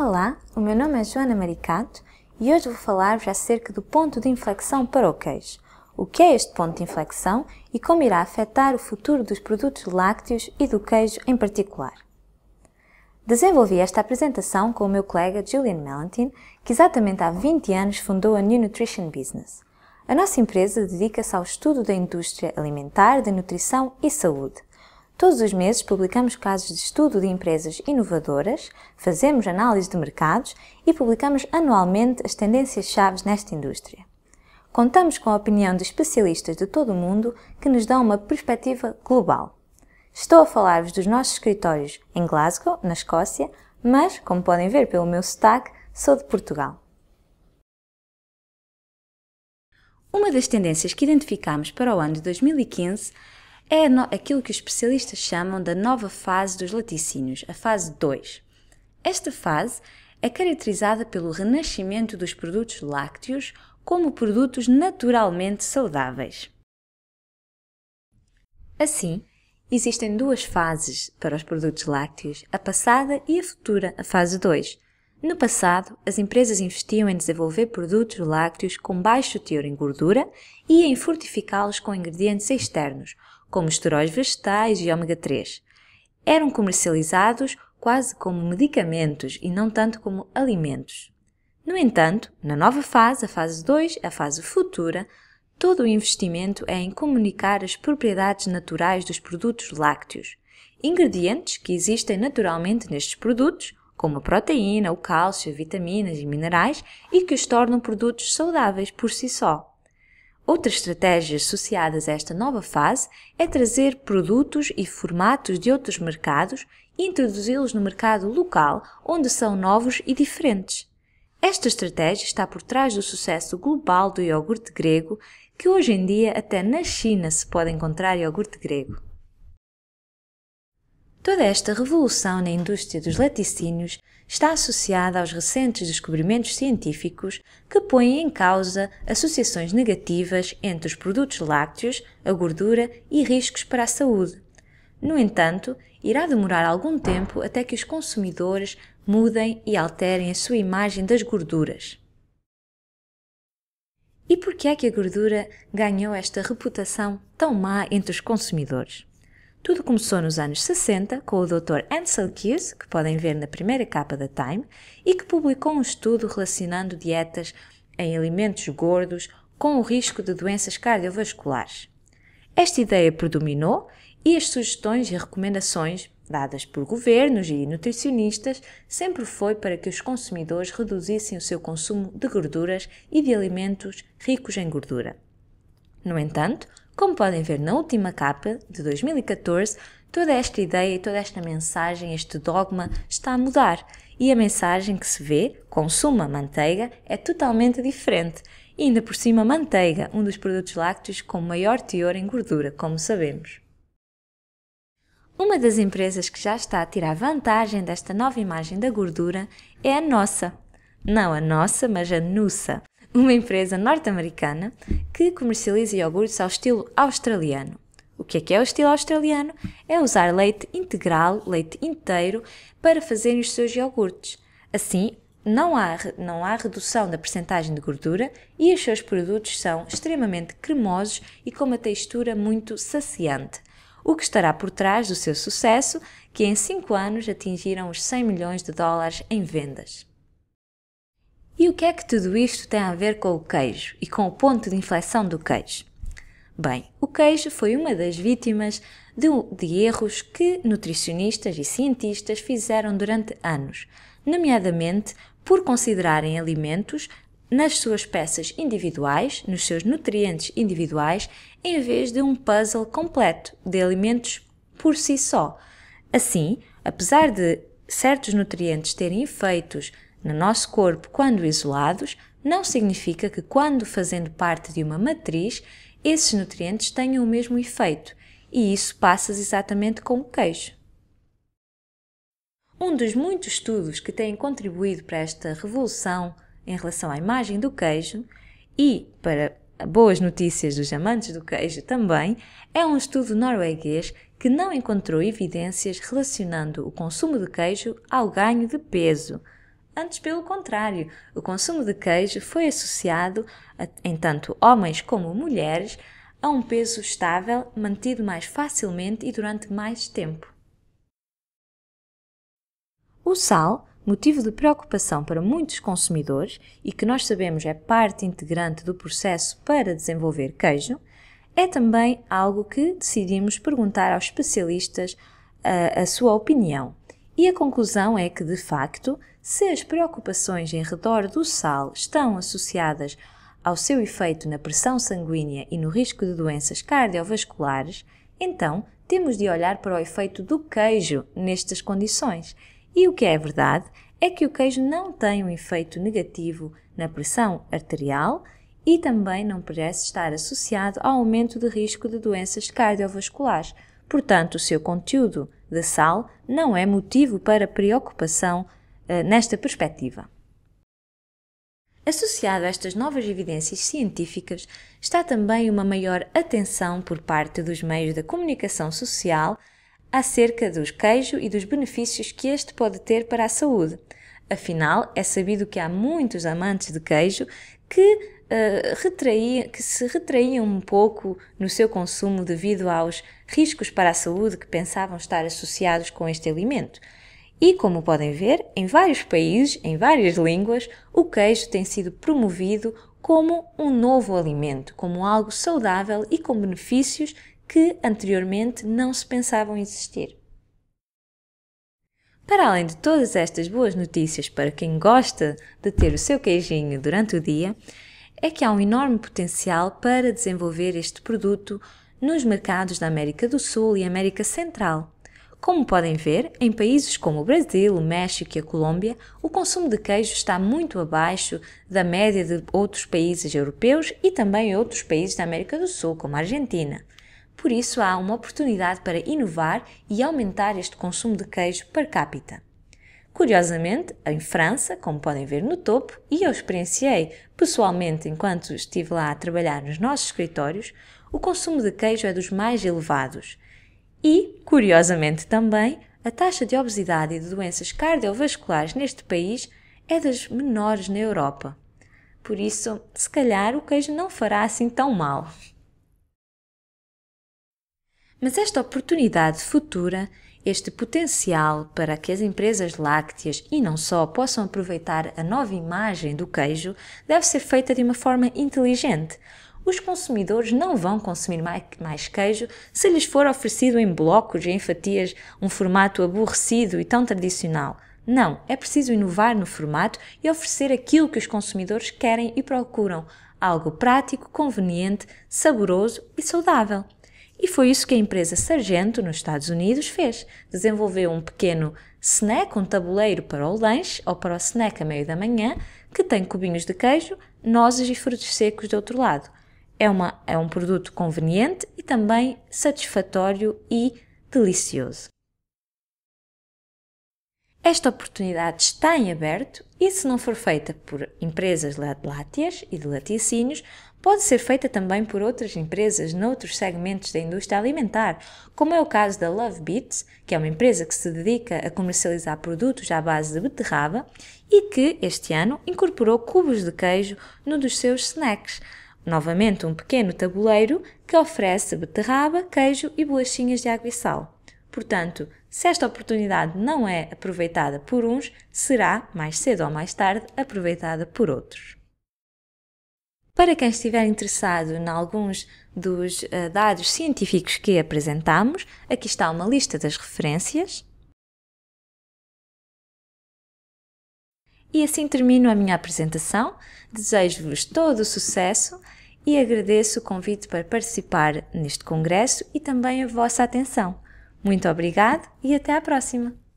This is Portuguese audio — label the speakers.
Speaker 1: Olá, o meu nome é Joana Maricato e hoje vou falar-vos acerca do ponto de inflexão para o queijo. O que é este ponto de inflexão e como irá afetar o futuro dos produtos lácteos e do queijo em particular. Desenvolvi esta apresentação com o meu colega Julian Melantin, que exatamente há 20 anos fundou a New Nutrition Business. A nossa empresa dedica-se ao estudo da indústria alimentar, da nutrição e saúde. Todos os meses publicamos casos de estudo de empresas inovadoras, fazemos análise de mercados e publicamos anualmente as tendências chaves nesta indústria. Contamos com a opinião de especialistas de todo o mundo que nos dão uma perspectiva global. Estou a falar-vos dos nossos escritórios em Glasgow, na Escócia, mas, como podem ver pelo meu sotaque, sou de Portugal. Uma das tendências que identificamos para o ano de 2015 é aquilo que os especialistas chamam da nova fase dos laticínios, a fase 2. Esta fase é caracterizada pelo renascimento dos produtos lácteos como produtos naturalmente saudáveis. Assim, existem duas fases para os produtos lácteos, a passada e a futura, a fase 2. No passado, as empresas investiam em desenvolver produtos lácteos com baixo teor em gordura e em fortificá-los com ingredientes externos, como esteróis vegetais e ômega 3. Eram comercializados quase como medicamentos e não tanto como alimentos. No entanto, na nova fase, a fase 2, a fase futura, todo o investimento é em comunicar as propriedades naturais dos produtos lácteos, ingredientes que existem naturalmente nestes produtos, como a proteína, o cálcio, vitaminas e minerais, e que os tornam produtos saudáveis por si só. Outras estratégias associadas a esta nova fase é trazer produtos e formatos de outros mercados e introduzi-los no mercado local, onde são novos e diferentes. Esta estratégia está por trás do sucesso global do iogurte grego, que hoje em dia até na China se pode encontrar iogurte grego. Toda esta revolução na indústria dos laticínios está associada aos recentes descobrimentos científicos que põem em causa associações negativas entre os produtos lácteos, a gordura e riscos para a saúde. No entanto, irá demorar algum tempo até que os consumidores mudem e alterem a sua imagem das gorduras. E por que é que a gordura ganhou esta reputação tão má entre os consumidores? Tudo começou nos anos 60 com o Dr. Ansel Keys, que podem ver na primeira capa da Time, e que publicou um estudo relacionando dietas em alimentos gordos com o risco de doenças cardiovasculares. Esta ideia predominou e as sugestões e recomendações dadas por governos e nutricionistas sempre foi para que os consumidores reduzissem o seu consumo de gorduras e de alimentos ricos em gordura. No entanto, como podem ver na última capa, de 2014, toda esta ideia e toda esta mensagem, este dogma, está a mudar. E a mensagem que se vê, consuma manteiga, é totalmente diferente. E ainda por cima, manteiga, um dos produtos lácteos com maior teor em gordura, como sabemos. Uma das empresas que já está a tirar vantagem desta nova imagem da gordura é a nossa. Não a nossa, mas a Nussa uma empresa norte-americana que comercializa iogurtes ao estilo australiano. O que é que é o estilo australiano? É usar leite integral, leite inteiro, para fazerem os seus iogurtes. Assim, não há, não há redução da percentagem de gordura e os seus produtos são extremamente cremosos e com uma textura muito saciante. O que estará por trás do seu sucesso, que em 5 anos atingiram os 100 milhões de dólares em vendas. E o que é que tudo isto tem a ver com o queijo e com o ponto de inflexão do queijo? Bem, o queijo foi uma das vítimas de, de erros que nutricionistas e cientistas fizeram durante anos, nomeadamente por considerarem alimentos nas suas peças individuais, nos seus nutrientes individuais, em vez de um puzzle completo de alimentos por si só. Assim, apesar de certos nutrientes terem efeitos no nosso corpo quando isolados, não significa que, quando fazendo parte de uma matriz, esses nutrientes tenham o mesmo efeito, e isso passa exatamente com o queijo. Um dos muitos estudos que têm contribuído para esta revolução em relação à imagem do queijo e para boas notícias dos amantes do queijo também, é um estudo norueguês que não encontrou evidências relacionando o consumo de queijo ao ganho de peso, Antes, pelo contrário, o consumo de queijo foi associado, em tanto homens como mulheres, a um peso estável, mantido mais facilmente e durante mais tempo. O sal, motivo de preocupação para muitos consumidores e que nós sabemos é parte integrante do processo para desenvolver queijo, é também algo que decidimos perguntar aos especialistas a, ah, a sua opinião. E a conclusão é que, de facto, se as preocupações em redor do sal estão associadas ao seu efeito na pressão sanguínea e no risco de doenças cardiovasculares, então temos de olhar para o efeito do queijo nestas condições. E o que é verdade é que o queijo não tem um efeito negativo na pressão arterial e também não parece estar associado ao aumento de risco de doenças cardiovasculares. Portanto, o seu conteúdo de sal não é motivo para preocupação eh, nesta perspectiva. Associado a estas novas evidências científicas está também uma maior atenção por parte dos meios da comunicação social acerca dos queijo e dos benefícios que este pode ter para a saúde, Afinal, é sabido que há muitos amantes de queijo que Uh, eh, retraía, que se retraíam um pouco no seu consumo devido aos riscos para a saúde que pensavam estar associados com este alimento. E, como podem ver, em vários países, em várias línguas, o queijo tem sido promovido como um novo alimento, como algo saudável e com benefícios que anteriormente não se pensavam existir. Para além de todas estas boas notícias para quem gosta de ter o seu queijinho durante o dia, é que há um enorme potencial para desenvolver este produto nos mercados da América do Sul e América Central. Como podem ver, em países como o Brasil, o México e a Colômbia, o consumo de queijo está muito abaixo da média de outros países europeus e também outros países da América do Sul, como a Argentina por isso há uma oportunidade para inovar e aumentar este consumo de queijo per capita. Curiosamente, em França, como podem ver no topo, e eu experienciei pessoalmente enquanto estive lá a trabalhar nos nossos escritórios, o consumo de queijo é dos mais elevados. E, curiosamente também, a taxa de obesidade e de doenças cardiovasculares neste país é das menores na Europa. Por isso, se calhar o queijo não fará assim tão mal. Mas esta oportunidade futura, este potencial para que as empresas lácteas e não só possam aproveitar a nova imagem do queijo, deve ser feita de uma forma inteligente. Os consumidores não vão consumir mais queijo se lhes for oferecido em blocos e em fatias um formato aborrecido e tão tradicional. Não, é preciso inovar no formato e oferecer aquilo que os consumidores querem e procuram: algo prático, conveniente, saboroso e saudável. E foi isso que a empresa Sargento, nos Estados Unidos, fez. Desenvolveu um pequeno snack, um tabuleiro para o lanche ou para o snack a meio da manhã, que tem cubinhos de queijo, nozes e frutos secos do outro lado. É, uma, é um produto conveniente e também satisfatório e delicioso. Esta oportunidade está em aberto e, se não for feita por empresas lácteas e de laticínios, pode ser feita também por outras empresas noutros segmentos da indústria alimentar, como é o caso da Love Beats, que é uma empresa que se dedica a comercializar produtos à base de beterraba e que, este ano, incorporou cubos de queijo num dos seus snacks. Novamente, um pequeno tabuleiro que oferece beterraba, queijo e bolachinhas de água e sal. Portanto, se esta oportunidade não é aproveitada por uns, será, mais cedo ou mais tarde, aproveitada por outros. Para quem estiver interessado em alguns dos eh, dados científicos que apresentamos, aqui está uma lista das referências. E assim termino a minha apresentação. Desejo-vos todo o sucesso e agradeço o convite para participar neste congresso e também a vossa atenção. Muito obrigado e até à próxima!